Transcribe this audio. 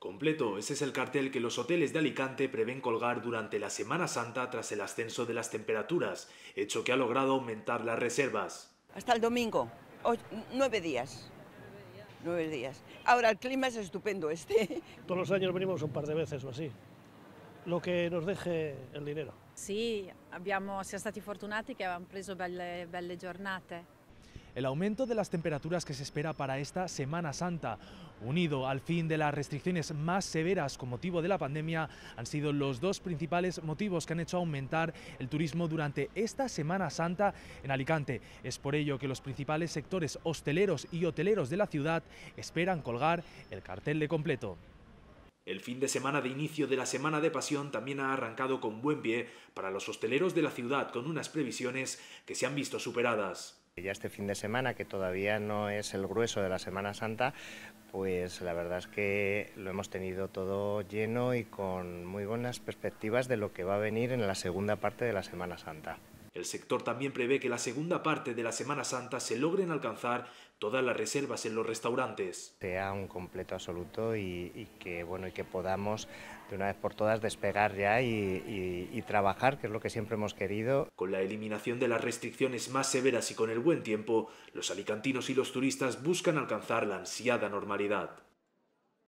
Completo, ese es el cartel que los hoteles de Alicante prevén colgar durante la Semana Santa tras el ascenso de las temperaturas, hecho que ha logrado aumentar las reservas. Hasta el domingo, nueve días. Nueve días. Ahora el clima es estupendo este. Todos los años venimos un par de veces o así. Lo que nos deje el dinero. Sí, se siamo stati fortunati que han preso belle, belle el aumento de las temperaturas que se espera para esta Semana Santa, unido al fin de las restricciones más severas con motivo de la pandemia, han sido los dos principales motivos que han hecho aumentar el turismo durante esta Semana Santa en Alicante. Es por ello que los principales sectores hosteleros y hoteleros de la ciudad esperan colgar el cartel de completo. El fin de semana de inicio de la Semana de Pasión también ha arrancado con buen pie para los hosteleros de la ciudad con unas previsiones que se han visto superadas. Ya este fin de semana, que todavía no es el grueso de la Semana Santa, pues la verdad es que lo hemos tenido todo lleno y con muy buenas perspectivas de lo que va a venir en la segunda parte de la Semana Santa. El sector también prevé que la segunda parte de la Semana Santa se logren alcanzar todas las reservas en los restaurantes. Sea un completo absoluto y, que, bueno, y que podamos de una vez por todas despegar ya y trabajar, que es lo que siempre hemos querido. Con la eliminación de las restricciones más severas y con el buen tiempo, los alicantinos y los turistas buscan alcanzar la ansiada normalidad.